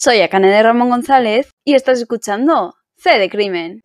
Soy Akane de Ramón González y estás escuchando C de Crimen.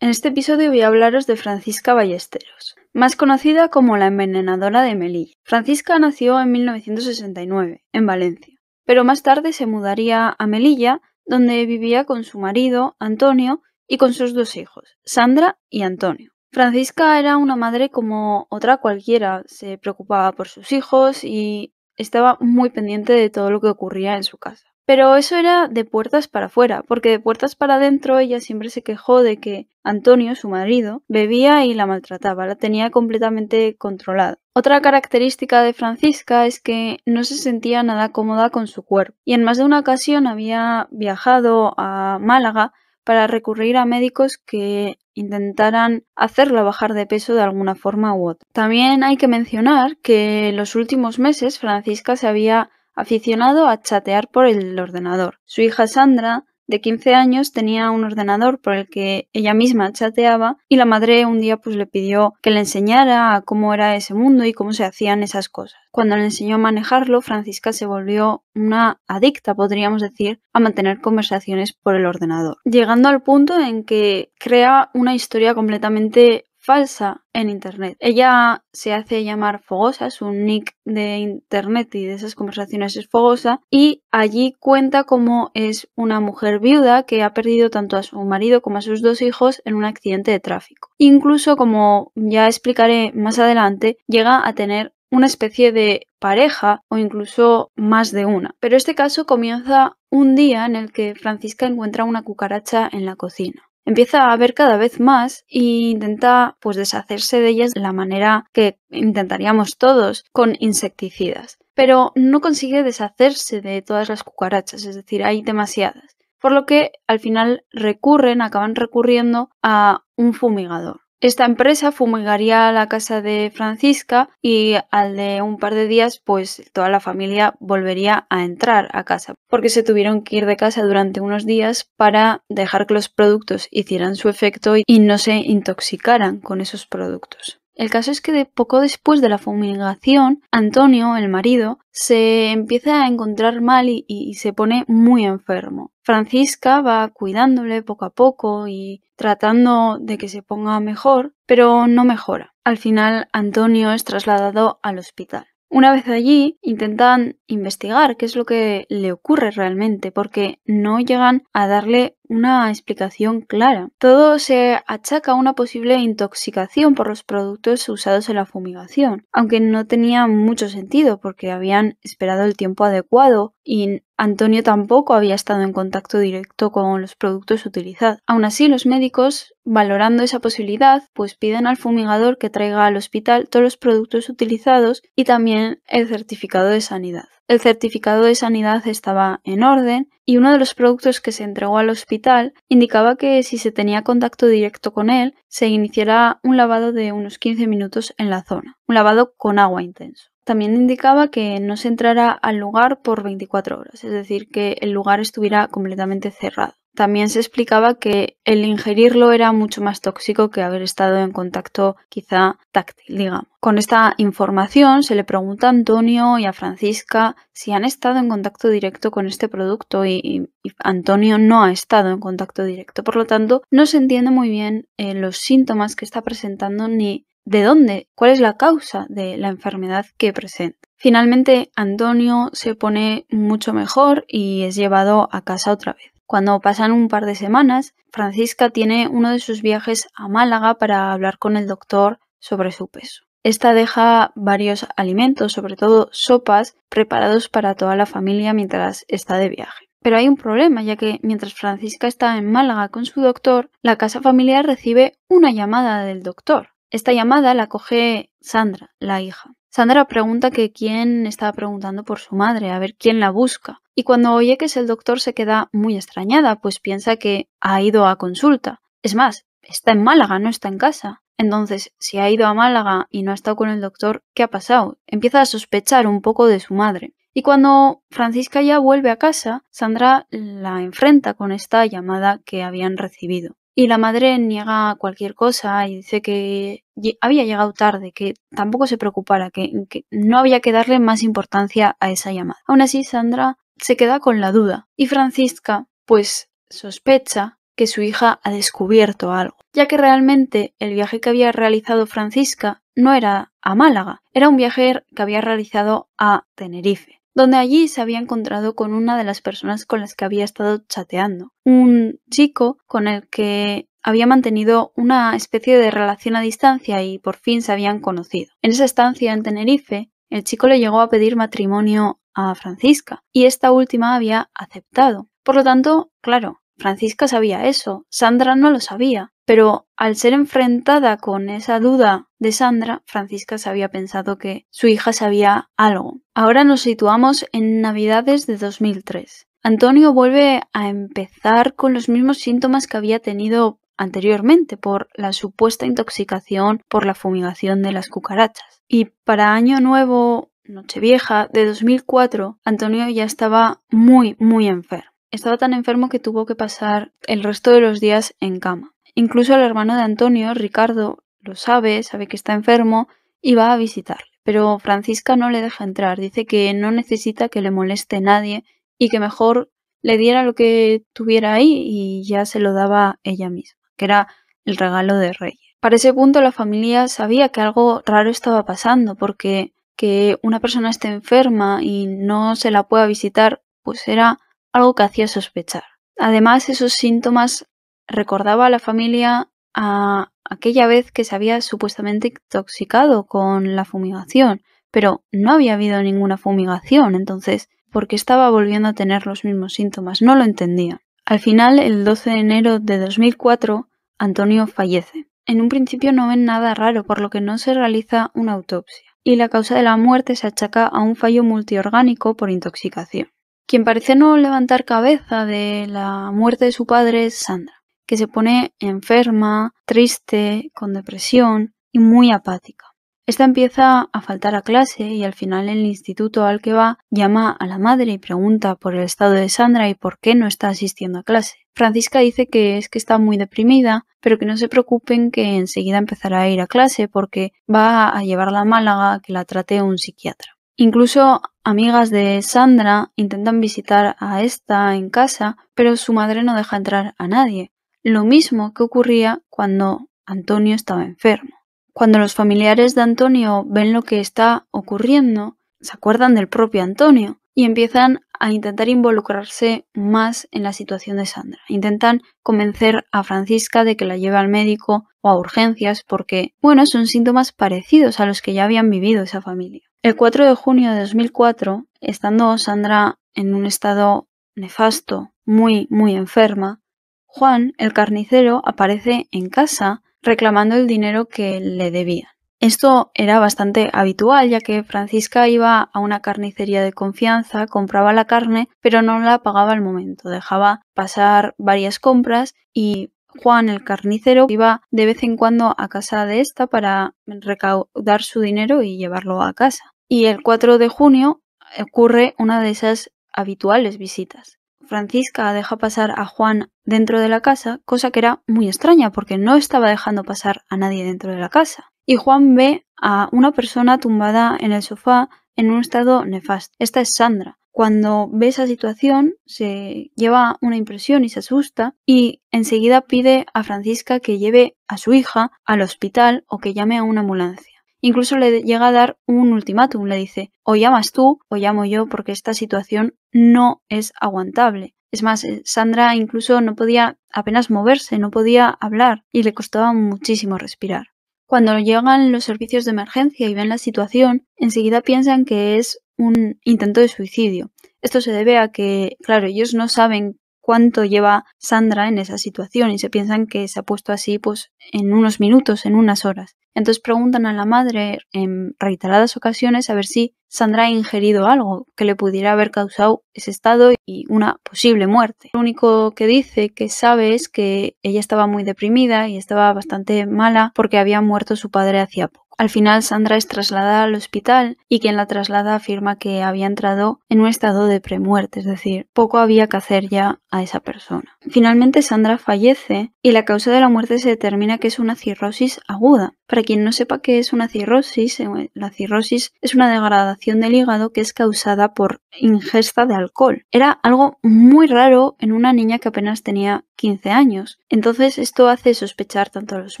En este episodio voy a hablaros de Francisca Ballesteros, más conocida como la envenenadora de Melilla. Francisca nació en 1969, en Valencia, pero más tarde se mudaría a Melilla, donde vivía con su marido, Antonio, y con sus dos hijos, Sandra y Antonio. Francisca era una madre como otra cualquiera, se preocupaba por sus hijos y estaba muy pendiente de todo lo que ocurría en su casa. Pero eso era de puertas para afuera, porque de puertas para adentro ella siempre se quejó de que Antonio, su marido, bebía y la maltrataba, la tenía completamente controlada. Otra característica de Francisca es que no se sentía nada cómoda con su cuerpo, y en más de una ocasión había viajado a Málaga para recurrir a médicos que intentaran hacerla bajar de peso de alguna forma u otra. También hay que mencionar que en los últimos meses Francisca se había aficionado a chatear por el ordenador. Su hija Sandra de 15 años tenía un ordenador por el que ella misma chateaba y la madre un día pues le pidió que le enseñara cómo era ese mundo y cómo se hacían esas cosas. Cuando le enseñó a manejarlo, Francisca se volvió una adicta, podríamos decir, a mantener conversaciones por el ordenador, llegando al punto en que crea una historia completamente falsa en Internet. Ella se hace llamar Fogosa, su nick de Internet y de esas conversaciones es Fogosa, y allí cuenta cómo es una mujer viuda que ha perdido tanto a su marido como a sus dos hijos en un accidente de tráfico. Incluso, como ya explicaré más adelante, llega a tener una especie de pareja o incluso más de una. Pero este caso comienza un día en el que Francisca encuentra una cucaracha en la cocina empieza a ver cada vez más e intenta pues deshacerse de ellas de la manera que intentaríamos todos con insecticidas. Pero no consigue deshacerse de todas las cucarachas, es decir, hay demasiadas. Por lo que al final recurren, acaban recurriendo a un fumigador. Esta empresa fumigaría la casa de Francisca y al de un par de días pues toda la familia volvería a entrar a casa porque se tuvieron que ir de casa durante unos días para dejar que los productos hicieran su efecto y no se intoxicaran con esos productos. El caso es que poco después de la fumigación, Antonio, el marido, se empieza a encontrar mal y, se pone muy enfermo. Francisca va cuidándole poco a poco y tratando de que se ponga mejor, pero no mejora. Al final, Antonio es trasladado al hospital. Una vez allí, intentan investigar qué es lo que le ocurre realmente, porque no llegan a darle una explicación clara. Todo se achaca a una posible intoxicación por los productos usados en la fumigación, aunque no tenía mucho sentido porque habían esperado el tiempo adecuado y Antonio tampoco había estado en contacto directo con los productos utilizados. Aún así, los médicos, valorando esa posibilidad, pues piden al fumigador que traiga al hospital todos los productos utilizados y también el certificado de sanidad el certificado de sanidad estaba en orden y uno de los productos que se entregó al hospital indicaba que si se tenía contacto directo con él, se iniciará un lavado de unos 15 minutos en la zona, un lavado con agua intenso. También indicaba que no se entrara al lugar por 24 horas, es decir, que el lugar estuviera completamente cerrado. También se explicaba que el ingerirlo era mucho más tóxico que haber estado en contacto quizá táctil, digamos. Con esta información se le pregunta a Antonio y a Francisca si han estado en contacto directo con este producto y, Antonio no ha estado en contacto directo. Por lo tanto, no se entiende muy bien eh, los síntomas que está presentando ni de dónde, cuál es la causa de la enfermedad que presenta. Finalmente, Antonio se pone mucho mejor y es llevado a casa otra vez. Cuando pasan un par de semanas, Francisca tiene uno de sus viajes a Málaga para hablar con el doctor sobre su peso. Esta deja varios alimentos, sobre todo sopas, preparados para toda la familia mientras está de viaje. Pero hay un problema, ya que mientras Francisca está en Málaga con su doctor, la casa familiar recibe una llamada del doctor. Esta llamada la coge Sandra, la hija. Sandra pregunta que quién estaba preguntando por su madre, a ver quién la busca. Y cuando oye que es el doctor se queda muy extrañada, pues piensa que ha ido a consulta. Es más, está en Málaga, no está en casa. Entonces, si ha ido a Málaga y no ha estado con el doctor, ¿qué ha pasado? Empieza a sospechar un poco de su madre. Y cuando Francisca ya vuelve a casa, Sandra la enfrenta con esta llamada que habían recibido. Y la madre niega cualquier cosa y dice que había llegado tarde, que tampoco se preocupara, que, no había que darle más importancia a esa llamada. Aún así, Sandra se queda con la duda y Francisca pues sospecha que su hija ha descubierto algo, ya que realmente el viaje que había realizado Francisca no era a Málaga, era un viaje que había realizado a Tenerife, donde allí se había encontrado con una de las personas con las que había estado chateando, un chico con el que había mantenido una especie de relación a distancia y por fin se habían conocido. En esa estancia en Tenerife, el chico le llegó a pedir matrimonio a Francisca y esta última había aceptado. Por lo tanto, claro, Francisca sabía eso, Sandra no lo sabía, pero al ser enfrentada con esa duda de Sandra, Francisca se había pensado que su hija sabía algo. Ahora nos situamos en Navidades de 2003. Antonio vuelve a empezar con los mismos síntomas que había tenido anteriormente por la supuesta intoxicación por la fumigación de las cucarachas. Y para Año Nuevo Nochevieja de 2004, Antonio ya estaba muy, muy enfermo. Estaba tan enfermo que tuvo que pasar el resto de los días en cama. Incluso el hermano de Antonio, Ricardo, lo sabe, sabe que está enfermo y va a visitarle. Pero Francisca no le deja entrar, dice que no necesita que le moleste nadie y que mejor le diera lo que tuviera ahí y ya se lo daba ella misma, que era el regalo de Reyes. Para ese punto la familia sabía que algo raro estaba pasando porque que una persona esté enferma y no se la pueda visitar, pues era algo que hacía sospechar. Además, esos síntomas recordaba a la familia a aquella vez que se había supuestamente intoxicado con la fumigación, pero no había habido ninguna fumigación, entonces, ¿por qué estaba volviendo a tener los mismos síntomas? No lo entendía. Al final, el 12 de enero de 2004, Antonio fallece. En un principio no ven nada raro, por lo que no se realiza una autopsia y la causa de la muerte se achaca a un fallo multiorgánico por intoxicación. Quien parece no levantar cabeza de la muerte de su padre es Sandra, que se pone enferma, triste, con depresión y muy apática. Esta empieza a faltar a clase y al final el instituto al que va llama a la madre y pregunta por el estado de Sandra y por qué no está asistiendo a clase. Francisca dice que es que está muy deprimida, pero que no se preocupen que enseguida empezará a ir a clase porque va a llevarla a Málaga que la trate un psiquiatra. Incluso amigas de Sandra intentan visitar a esta en casa, pero su madre no deja entrar a nadie, lo mismo que ocurría cuando Antonio estaba enfermo. Cuando los familiares de Antonio ven lo que está ocurriendo, se acuerdan del propio Antonio y empiezan a intentar involucrarse más en la situación de Sandra. Intentan convencer a Francisca de que la lleve al médico o a urgencias porque, bueno, son síntomas parecidos a los que ya habían vivido esa familia. El 4 de junio de 2004, estando Sandra en un estado nefasto, muy, muy enferma, Juan, el carnicero, aparece en casa reclamando el dinero que le debía. Esto era bastante habitual, ya que Francisca iba a una carnicería de confianza, compraba la carne, pero no la pagaba al momento, dejaba pasar varias compras y Juan el carnicero iba de vez en cuando a casa de esta para recaudar su dinero y llevarlo a casa. Y el 4 de junio ocurre una de esas habituales visitas. Francisca deja pasar a Juan dentro de la casa, cosa que era muy extraña porque no estaba dejando pasar a nadie dentro de la casa. Y Juan ve a una persona tumbada en el sofá en un estado nefasto. Esta es Sandra. Cuando ve esa situación se lleva una impresión y se asusta y enseguida pide a Francisca que lleve a su hija al hospital o que llame a una ambulancia. Incluso le llega a dar un ultimátum, le dice, o llamas tú o llamo yo porque esta situación no es aguantable. Es más, eh, Sandra incluso no podía apenas moverse, no podía hablar y le costaba muchísimo respirar. Cuando llegan los servicios de emergencia y ven la situación, enseguida piensan que es un intento de suicidio. Esto se debe a que, claro, ellos no saben cuánto lleva Sandra en esa situación y se piensan que se ha puesto así pues en unos minutos, en unas horas. Entonces preguntan a la madre en reiteradas ocasiones a ver si Sandra ha ingerido algo que le pudiera haber causado ese estado y una posible muerte. Lo único que dice que sabe es que ella estaba muy deprimida y estaba bastante mala porque había muerto su padre hacía poco. Al final Sandra es trasladada al hospital y quien la traslada afirma que había entrado en un estado de premuerte, es decir, poco había que hacer ya a esa persona. Finalmente Sandra fallece y la causa de la muerte se determina que es una cirrosis aguda. Para quien no sepa qué es una cirrosis, eh, la cirrosis es una degradación del hígado que es causada por ingesta de alcohol. Era algo muy raro en una niña que apenas tenía 15 años. Entonces esto hace sospechar tanto a los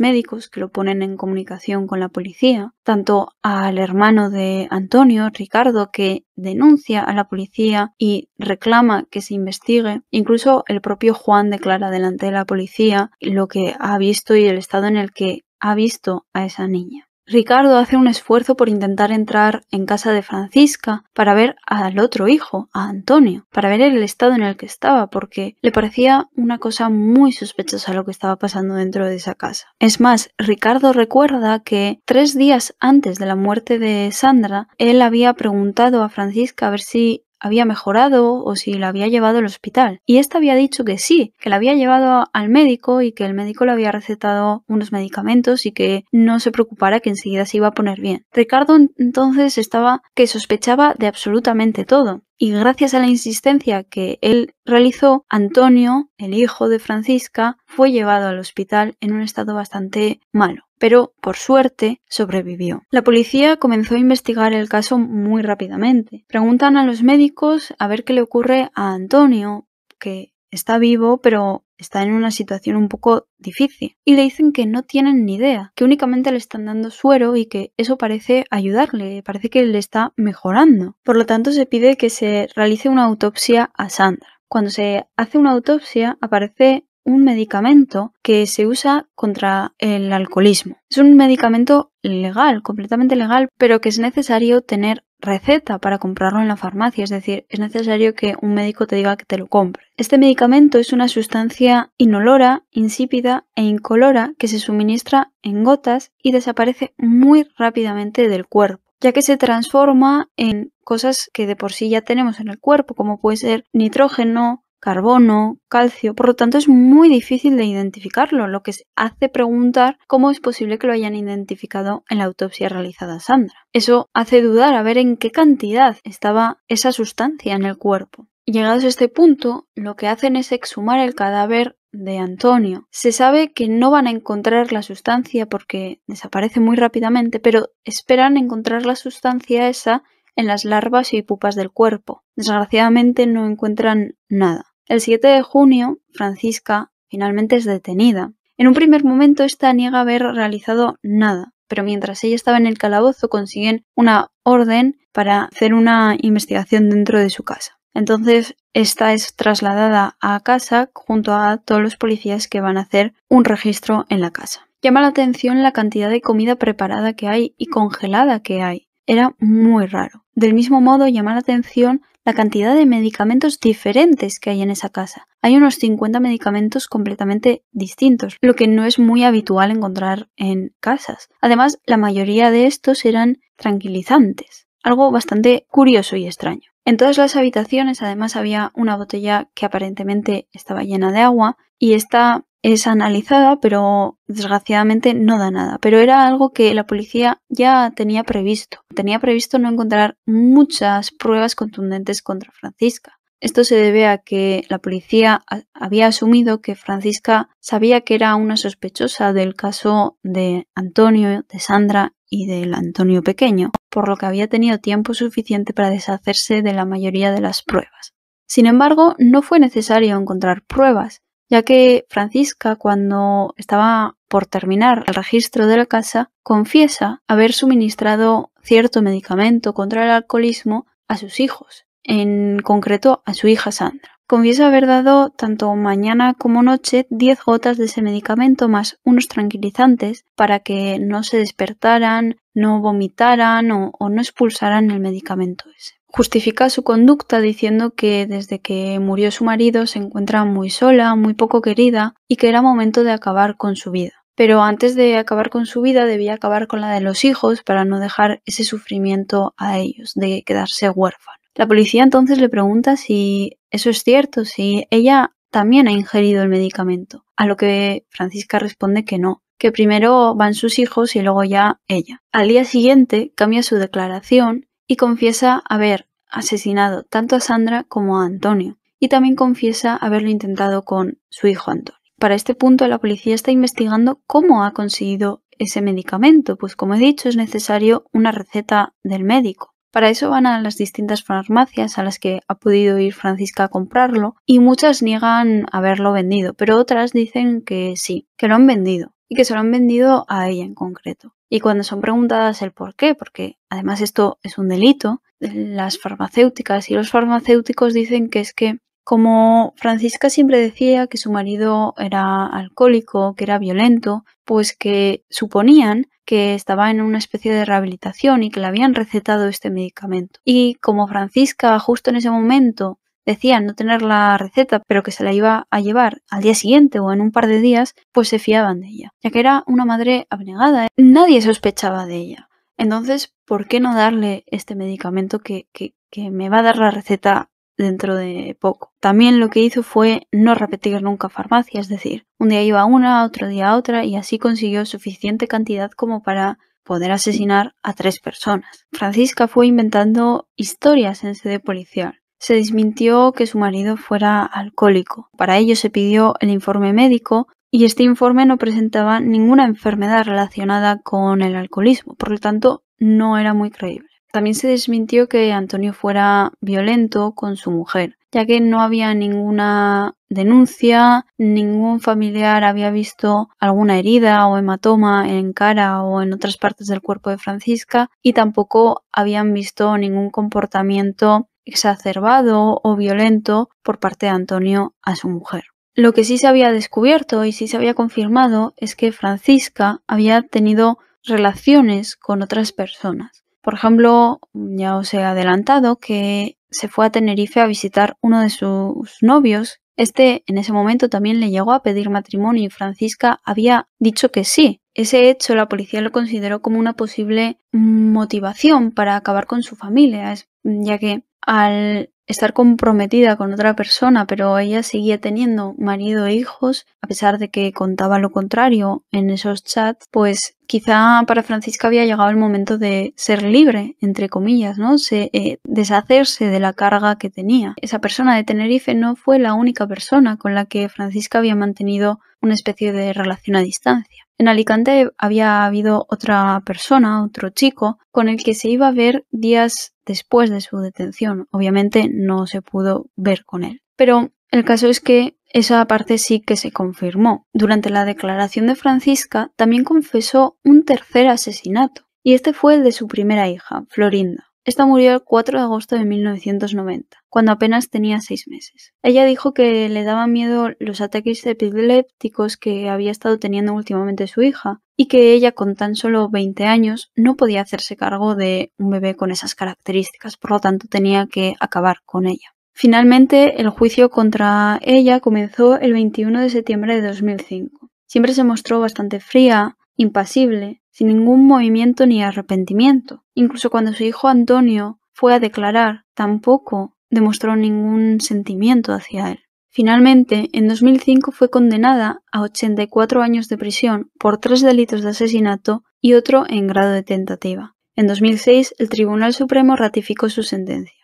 médicos, que lo ponen en comunicación con la policía, tanto al hermano de Antonio, Ricardo, que denuncia a la policía y reclama que se investigue. Incluso el propio Juan declara delante de la policía lo que ha visto y el estado en el que ha visto a esa niña. Ricardo hace un esfuerzo por intentar entrar en casa de Francisca para ver al otro hijo, a Antonio, para ver el estado en el que estaba, porque le parecía una cosa muy sospechosa lo que estaba pasando dentro de esa casa. Es más, Ricardo recuerda que tres días antes de la muerte de Sandra, él había preguntado a Francisca a ver si había mejorado o si la había llevado al hospital. Y esta había dicho que sí, que la había llevado al médico y que el médico le había recetado unos medicamentos y que no se preocupara que enseguida se iba a poner bien. Ricardo entonces estaba que sospechaba de absolutamente todo y gracias a la insistencia que él realizó, Antonio, el hijo de Francisca, fue llevado al hospital en un estado bastante malo, pero por suerte sobrevivió. La policía comenzó a investigar el caso muy rápidamente. Preguntan a los médicos a ver qué le ocurre a Antonio, que está vivo, pero está en una situación un poco difícil. Y le dicen que no tienen ni idea, que únicamente le están dando suero y que eso parece ayudarle, parece que le está mejorando. Por lo tanto, se pide que se realice una autopsia a Sandra. Cuando se hace una autopsia, aparece un medicamento que se usa contra el alcoholismo. Es un medicamento legal, completamente legal, pero que es necesario tener receta para comprarlo en la farmacia, es decir, es necesario que un médico te diga que te lo compre. Este medicamento es una sustancia inolora, insípida e incolora que se suministra en gotas y desaparece muy rápidamente del cuerpo ya que se transforma en cosas que de por sí ya tenemos en el cuerpo, como puede ser nitrógeno, carbono, calcio, por lo tanto es muy difícil de identificarlo, lo que hace preguntar cómo es posible que lo hayan identificado en la autopsia realizada a Sandra. Eso hace dudar a ver en qué cantidad estaba esa sustancia en el cuerpo. Llegados a este punto, lo que hacen es exhumar el cadáver de Antonio. Se sabe que no van a encontrar la sustancia porque desaparece muy rápidamente, pero esperan encontrar la sustancia esa en las larvas y pupas del cuerpo. Desgraciadamente no encuentran nada. El 7 de junio, Francisca finalmente es detenida. En un primer momento, esta niega haber realizado nada, pero mientras ella estaba en el calabozo consiguen una orden para hacer una investigación dentro de su casa. Entonces, esta es trasladada a casa junto a todos los policías que van a hacer un registro en la casa. Llama la atención la cantidad de comida preparada que hay y congelada que hay. Era muy raro. Del mismo modo, llama la atención la cantidad de medicamentos diferentes que hay en esa casa. Hay unos 50 medicamentos completamente distintos, lo que no es muy habitual encontrar en casas. Además, la mayoría de estos eran tranquilizantes, algo bastante curioso y extraño. En todas las habitaciones además había una botella que aparentemente estaba llena de agua y esta es analizada, pero desgraciadamente no da nada. Pero era algo que la policía ya tenía previsto. Tenía previsto no encontrar muchas pruebas contundentes contra Francisca. Esto se debe a que la policía había asumido que Francisca sabía que era una sospechosa del caso de Antonio, de Sandra y del Antonio pequeño, por lo que había tenido tiempo suficiente para deshacerse de la mayoría de las pruebas. Sin embargo, no fue necesario encontrar pruebas, ya que Francisca, cuando estaba por terminar el registro de la casa, confiesa haber suministrado cierto medicamento contra el alcoholismo a sus hijos, en concreto a su hija Sandra. Confiesa haber dado tanto mañana como noche 10 gotas de ese medicamento más unos tranquilizantes para que no se despertaran, no vomitaran o, o no expulsaran el medicamento ese. Justifica su conducta diciendo que desde que murió su marido se encuentra muy sola, muy poco querida y que era momento de acabar con su vida. Pero antes de acabar con su vida debía acabar con la de los hijos para no dejar ese sufrimiento a ellos de quedarse huérfano. La policía entonces le pregunta si eso es cierto, si ella también ha ingerido el medicamento, a lo que Francisca responde que no, que primero van sus hijos y luego ya ella. Al día siguiente cambia su declaración y confiesa haber asesinado tanto a Sandra como a Antonio, y también confiesa haberlo intentado con su hijo Antonio. Para este punto la policía está investigando cómo ha conseguido ese medicamento, pues como he dicho es necesario una receta del médico. Para eso van a las distintas farmacias a las que ha podido ir Francisca a comprarlo y muchas niegan haberlo vendido, pero otras dicen que sí, que lo han vendido y que se lo han vendido a ella en concreto. Y cuando son preguntadas el por qué, porque además esto es un delito, las farmacéuticas y los farmacéuticos dicen que es que como Francisca siempre decía que su marido era alcohólico, que era violento, pues que suponían que estaba en una especie de rehabilitación y que le habían recetado este medicamento. Y como Francisca justo en ese momento decía no tener la receta, pero que se la iba a llevar al día siguiente o en un par de días, pues se fiaban de ella, ya que era una madre abnegada. ¿eh? Nadie sospechaba de ella. Entonces, ¿por qué no darle este medicamento que, que me va a dar la receta dentro de poco. También lo que hizo fue no repetir nunca farmacia, es decir, un día iba una, otro día a otra y así consiguió suficiente cantidad como para poder asesinar a tres personas. Francisca fue inventando historias en sede policial se desmintió que su marido fuera alcohólico. Para ello se pidió el informe médico y este informe no presentaba ninguna enfermedad relacionada con el alcoholismo, por lo tanto no era muy creíble. También se desmintió que Antonio fuera violento con su mujer, ya que no había ninguna denuncia, ningún familiar había visto alguna herida o hematoma en cara o en otras partes del cuerpo de Francisca y tampoco habían visto ningún comportamiento exacerbado o violento por parte de Antonio a su mujer. Lo que sí se había descubierto y sí se había confirmado es que Francisca había tenido relaciones con otras personas. Por ejemplo, ya os he adelantado que se fue a Tenerife a visitar uno de sus novios. Este en ese momento también le llegó a pedir matrimonio y Francisca había dicho que sí. Ese hecho la policía lo consideró como una posible motivación para acabar con su familia, ya que al estar comprometida con otra persona, pero ella seguía teniendo marido e hijos, a pesar de que contaba lo contrario en esos chats, pues quizá para Francisca había llegado el momento de ser libre, entre comillas, ¿no? Eh, deshacerse de la carga que tenía. Esa persona de Tenerife no fue la única persona con la que Francisca había mantenido una especie de relación a distancia. En Alicante había habido otra persona, otro chico, con el que se iba a ver días después de su detención. Obviamente no se pudo ver con él. Pero el caso es que esa parte sí que se confirmó. Durante la declaración de Francisca también confesó un tercer asesinato, y este fue el de su primera hija, Florinda. Esta murió el 4 de agosto de 1990, cuando apenas tenía seis meses. Ella dijo que le daban miedo los ataques epilépticos que había estado teniendo últimamente su hija y que ella con tan solo 20 años no podía hacerse cargo de un bebé con esas características, por lo tanto tenía que acabar con ella. Finalmente, el juicio contra ella comenzó el 21 de septiembre de 2005. Siempre se mostró bastante fría, impasible, sin ningún movimiento ni arrepentimiento. Incluso cuando su hijo Antonio fue a declarar, tampoco demostró ningún sentimiento hacia él. Finalmente, en 2005 fue condenada a 84 años de prisión por tres delitos de asesinato y otro en grado de tentativa. En 2006, el Tribunal Supremo ratificó su sentencia.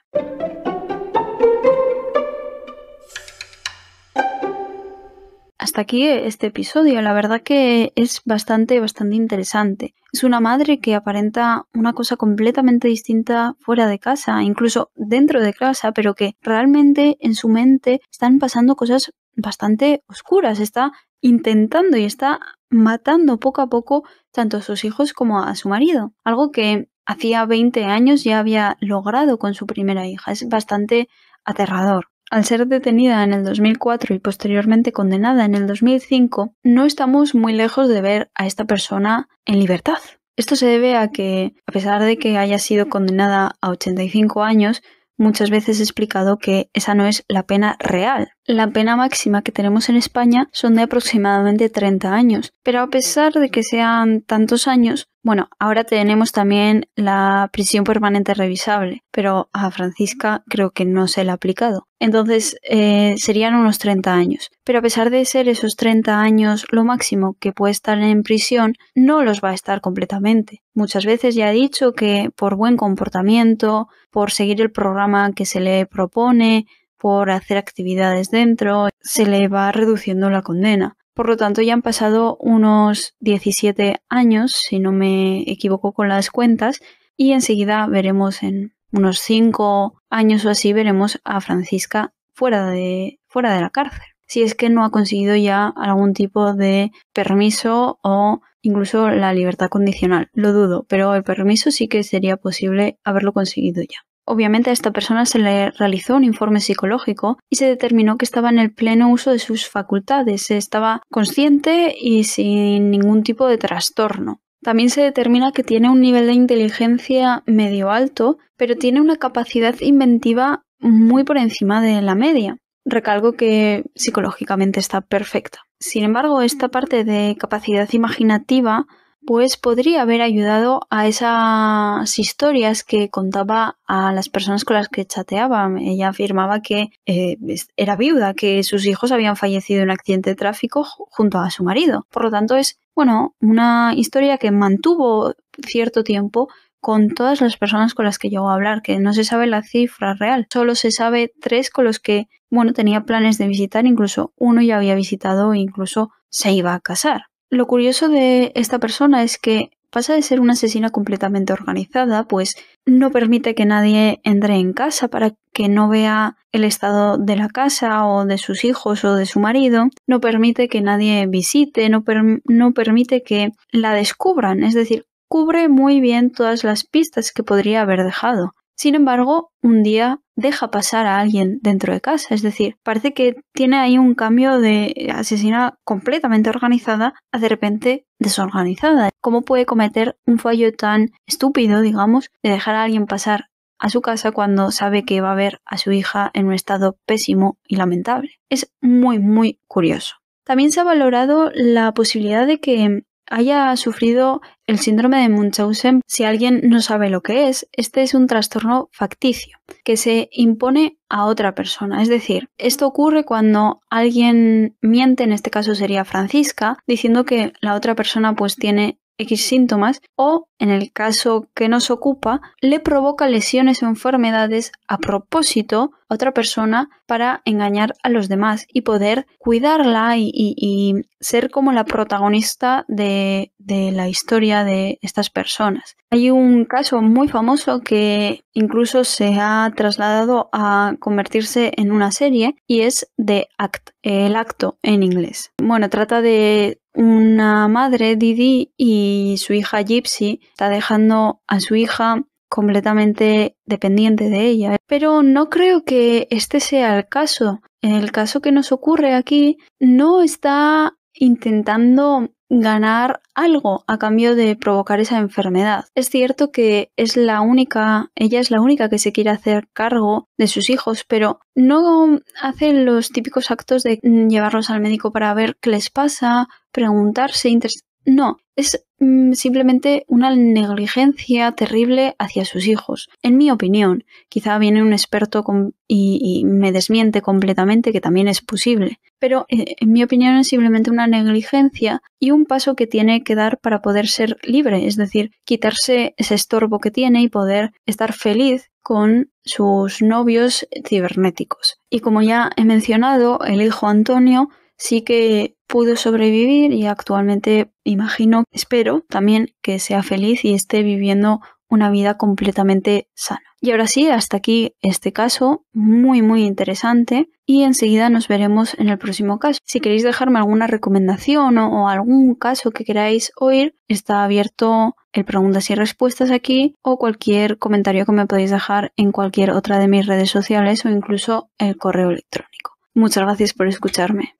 hasta aquí este episodio. La verdad que es bastante, bastante interesante. Es una madre que aparenta una cosa completamente distinta fuera de casa, incluso dentro de casa, pero que realmente en su mente están pasando cosas bastante oscuras. Está intentando y está matando poco a poco tanto a sus hijos como a su marido. Algo que hacía 20 años ya había logrado con su primera hija. Es bastante aterrador. Al ser detenida en el 2004 y posteriormente condenada en el 2005, no estamos muy lejos de ver a esta persona en libertad. Esto se debe a que, a pesar de que haya sido condenada a 85 años, muchas veces he explicado que esa no es la pena real. La pena máxima que tenemos en España son de aproximadamente 30 años, pero a pesar de que sean tantos años, bueno, ahora tenemos también la prisión permanente revisable, pero a Francisca creo que no se le ha aplicado. Entonces eh, serían unos 30 años. Pero a pesar de ser esos 30 años lo máximo que puede estar en prisión, no los va a estar completamente. Muchas veces ya he dicho que por buen comportamiento, por seguir el programa que se le propone, por hacer actividades dentro, se le va reduciendo la condena. Por lo tanto, ya han pasado unos 17 años, si no me equivoco con las cuentas, y enseguida veremos en unos 5 años o así, veremos a Francisca fuera de, fuera de la cárcel, si es que no ha conseguido ya algún tipo de permiso o incluso la libertad condicional. Lo dudo, pero el permiso sí que sería posible haberlo conseguido ya. Obviamente a esta persona se le realizó un informe psicológico y se determinó que estaba en el pleno uso de sus facultades, estaba consciente y sin ningún tipo de trastorno. También se determina que tiene un nivel de inteligencia medio alto, pero tiene una capacidad inventiva muy por encima de la media. Recalco que psicológicamente está perfecta. Sin embargo, esta parte de capacidad imaginativa pues podría haber ayudado a esas historias que contaba a las personas con las que chateaba. Ella afirmaba que eh, era viuda, que sus hijos habían fallecido en un accidente de tráfico junto a su marido. Por lo tanto, es, bueno, una historia que mantuvo cierto tiempo con todas las personas con las que llegó a hablar, que no se sabe la cifra real, solo se sabe tres con los que, bueno, tenía planes de visitar, incluso uno ya había visitado, e incluso se iba a casar. Lo curioso de esta persona es que pasa de ser una asesina completamente organizada, pues no permite que nadie entre en casa para que no vea el estado de la casa o de sus hijos o de su marido, no permite que nadie visite, no, permite que la descubran, es decir, cubre muy bien todas las pistas que podría haber dejado. Sin embargo, un día deja pasar a alguien dentro de casa, es decir, parece que tiene ahí un cambio de asesina completamente organizada a de repente desorganizada. ¿Cómo puede cometer un fallo tan estúpido, digamos, de dejar a alguien pasar a su casa cuando sabe que va a ver a su hija en un estado pésimo y lamentable. Es muy, muy curioso. También se ha valorado la posibilidad de que haya sufrido el síndrome de Munchausen, si alguien no sabe lo que es, este es un trastorno facticio que se impone a otra persona. Es decir, esto ocurre cuando alguien miente, en este caso sería Francisca, diciendo que la otra persona pues tiene X síntomas o, en el caso que nos ocupa, le provoca lesiones o enfermedades a propósito a otra persona para engañar a los demás y poder cuidarla y, ser como la protagonista de, de la historia de estas personas. Hay un caso muy famoso que incluso se ha trasladado a convertirse en una serie y es The Act, el acto en inglés. Bueno, trata de una madre, Didi, y su hija Gypsy está dejando a su hija completamente dependiente de ella. Pero no creo que este sea el caso. En El caso que nos ocurre aquí no está intentando ganar algo a cambio de provocar esa enfermedad. Es cierto que es la única, ella es la única que se quiere hacer cargo de sus hijos, pero no hace los típicos actos de llevarlos al médico para ver qué les pasa, preguntarse, no, es mm, simplemente una negligencia terrible hacia sus hijos. En mi opinión, quizá viene un experto y, me desmiente completamente, que también es posible. Pero eh, en mi opinión es simplemente una negligencia y un paso que tiene que dar para poder ser libre, es decir, quitarse ese estorbo que tiene y poder estar feliz con sus novios cibernéticos. Y como ya he mencionado, el hijo Antonio sí que pudo sobrevivir y actualmente imagino, espero también que sea feliz y esté viviendo una vida completamente sana. Y ahora sí, hasta aquí este caso, muy muy interesante y enseguida nos veremos en el próximo caso. Si queréis dejarme alguna recomendación o, algún caso que queráis oír, está abierto el preguntas y respuestas aquí o cualquier comentario que me podéis dejar en cualquier otra de mis redes sociales o incluso el correo electrónico. Muchas gracias por escucharme.